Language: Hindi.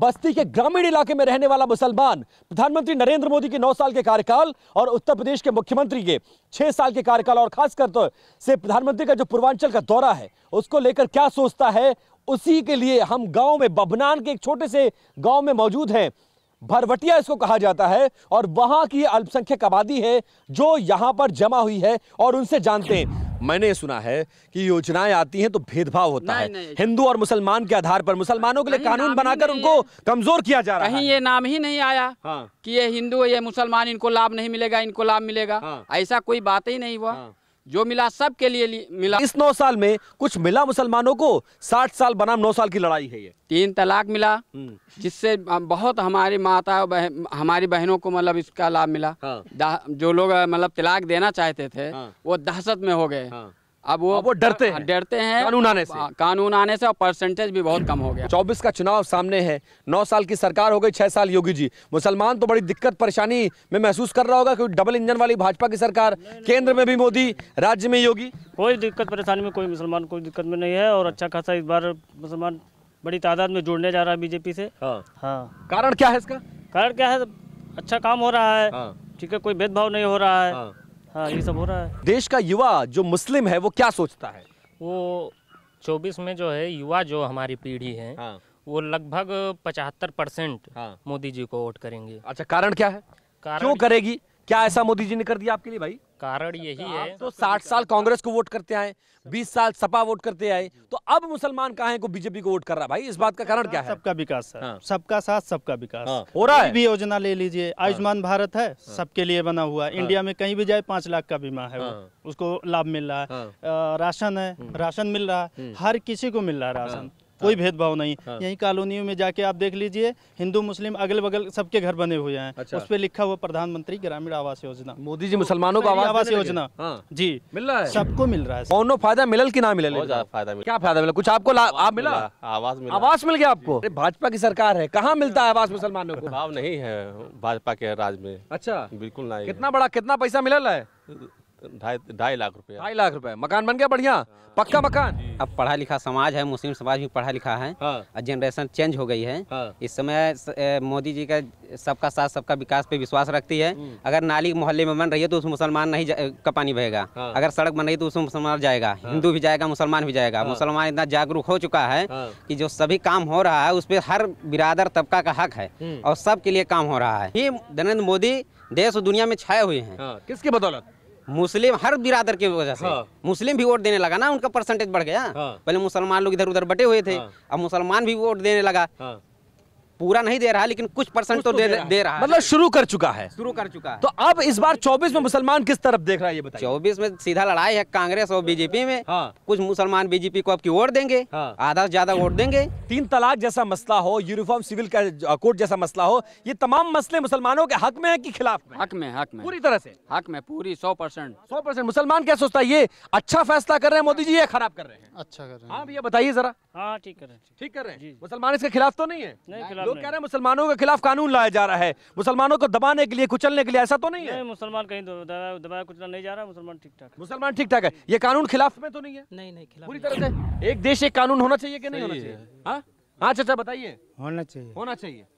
बस्ती के ग्रामीण इलाके में रहने वाला मुसलमान प्रधानमंत्री नरेंद्र मोदी के 9 साल के कार्यकाल और उत्तर प्रदेश के मुख्यमंत्री के 6 साल के कार्यकाल और खासकर तो से प्रधानमंत्री का जो पूर्वांचल का दौरा है उसको लेकर क्या सोचता है उसी के लिए हम गांव में बबनान के एक छोटे से गांव में मौजूद हैं भरवटिया इसको कहा जाता है और वहां की अल्पसंख्यक आबादी है जो यहां पर जमा हुई है और उनसे जानते हैं मैंने सुना है कि योजनाएं आती हैं तो भेदभाव होता नहीं, है हिंदू और मुसलमान के आधार पर मुसलमानों के लिए कानून बनाकर उनको कमजोर किया जा रहा है कहीं ये नाम ही नहीं आया हाँ। कि ये हिंदू ये मुसलमान इनको लाभ नहीं मिलेगा इनको लाभ मिलेगा हाँ। ऐसा कोई बात ही नहीं हुआ हाँ। जो मिला सब के लिए, मिला इस नौ साल में कुछ मिला मुसलमानों को साठ साल बनाम नौ साल की लड़ाई है ये तीन तलाक मिला हम्म। जिससे बहुत हमारी माता बह, हमारी बहनों को मतलब इसका लाभ मिला हाँ। जो लोग मतलब तलाक देना चाहते थे हाँ। वो दहशत में हो गए हाँ। अब वो अब वो डरते हैं डरते हैं कानून आने से हाँ, कानून आने से और परसेंटेज भी बहुत कम हो गया चौबीस का चुनाव सामने है नौ साल की सरकार हो गई छः साल योगी जी मुसलमान तो बड़ी दिक्कत परेशानी में महसूस कर रहा होगा क्योंकि डबल इंजन वाली भाजपा की सरकार केंद्र में भी मोदी राज्य में योगी कोई दिक्कत परेशानी में कोई मुसलमान कोई दिक्कत में नहीं है और अच्छा खासा इस बार मुसलमान बड़ी तादाद में जुड़ने जा रहा है बीजेपी से हाँ, हाँ। कारण क्या है इसका कारण क्या है अच्छा काम हो रहा है हाँ। ठीक है कोई भेदभाव नहीं हो रहा है हाँ ये सब हो रहा है देश का युवा जो मुस्लिम है वो क्या सोचता है वो चौबीस में जो है युवा जो हमारी पीढ़ी है हाँ। वो लगभग पचहत्तर परसेंट हाँ। मोदी जी को वोट करेंगे अच्छा कारण क्या है कारण क्यों करेगी क्या ऐसा मोदी जी ने कर दिया आपके लिए भाई कारण यही है तो साठ साल कांग्रेस को वोट करते आए बीस साल सपा वोट करते आए तो अब मुसलमान कहा है को बीजेपी को वोट कर रहा भाई इस बात का कारण क्या है सबका विकास है हाँ। सबका साथ सबका विकास हाँ। हो रहा है भी योजना ले लीजिए हाँ। आयुष्मान भारत है हाँ। सबके लिए बना हुआ हाँ। इंडिया में कहीं भी जाए पांच लाख का बीमा है उसको लाभ मिल रहा है राशन है हम्म। राशन मिल रहा है हम्म। हर किसी को मिल रहा है राशन कोई हाँ। भेदभाव नहीं हाँ। यही कॉलोनियों में जाके आप देख लीजिए हिंदू मुस्लिम अगल बगल सबके घर बने हुए हैं अच्छा। उस पर लिखा हुआ प्रधानमंत्री ग्रामीण आवास योजना मोदी जी मुसलमानों को आवास योजना हाँ। जी मिल रहा है सबको मिल रहा है कौनो फायदा मिलल की ना मिले फायदा क्या फायदा मिला कुछ आपको आप मिला आवास मिला आवास मिल गया आपको भाजपा की सरकार है कहाँ मिलता है आवास मुसलमानों को भाव नहीं है भाजपा के राज में अच्छा बिल्कुल नहीं कितना बड़ा कितना पैसा मिलल है ढाई लाख रुपए ढाई लाख रुपए मकान बन गया बढ़िया पक्का मकान अब पढ़ा लिखा समाज है मुस्लिम समाज भी पढ़ा लिखा है हाँ। जनरेशन चेंज हो गई है हाँ। इस समय मोदी जी का सबका साथ सबका विकास पे विश्वास रखती है हम्म। अगर नाली मोहल्ले में बन रही है तो उसमें मुसलमान नहीं का पानी बहेगा हाँ। अगर सड़क बन रही है तो उसमें मुसलमान जाएगा हाँ। हिंदू भी जाएगा मुसलमान भी जाएगा हाँ। मुसलमान इतना जागरूक हो चुका है कि जो सभी काम हो रहा है उस पर हर बिरादर तबका का हक है हम्म। और सबके लिए काम हो रहा है नरेंद्र मोदी देश और दुनिया में छाए हुए हैं किसकी बदौलत मुस्लिम हर बिरादर की वजह से हाँ। मुस्लिम भी वोट देने लगा ना उनका परसेंटेज बढ़ गया हाँ। पहले मुसलमान लोग इधर उधर बटे हुए थे हाँ। अब मुसलमान भी वोट देने लगा हाँ। पूरा नहीं दे रहा लेकिन कुछ परसेंट तो, तो दे, दे रहा, दे रहा मतलब शुरू कर चुका है शुरू कर चुका है तो अब इस बार 24 में मुसलमान किस तरफ देख रहा है ये बताइए 24 में सीधा लड़ाई है कांग्रेस और बीजेपी में हाँ। कुछ मुसलमान बीजेपी को आपकी वोट देंगे हाँ। आधा से ज्यादा वोट देंगे तीन तलाक जैसा मसला हो यूनिफॉर्म सिविल कोड जैसा मसला हो ये तमाम मसले मुसलमानों के हक में है की खिलाफ हक में हक में पूरी तरह से हक में पूरी सौ परसेंट सौ परसेंट मुसलमान क्या सोचता है ये अच्छा फैसला कर रहे हैं मोदी जी ये खराब कर रहे हैं अच्छा कर रहे हैं आप हाँ ये बताइए जरा हाँ ठीक कर रहे हैं ठीक कर रहे हैं मुसलमान इसके खिलाफ तो नहीं है नहीं खिलाफ लोग कह रहे हैं मुसलमानों के खिलाफ कानून लाया जा रहा है मुसलमानों को दबाने के लिए कुचलने के लिए ऐसा तो नहीं है मुसलमान कहीं दबाया कुचला नहीं जा रहा मुसलमान ठीक ठाक मुसलमान ठीक ठाक है ये कानून खिलाफ में तो नहीं है नहीं नहीं खिलाफ पूरी तरह से एक देश एक कानून होना चाहिए कि नहीं होना चाहिए हाँ अच्छा अच्छा बताइए होना चाहिए होना चाहिए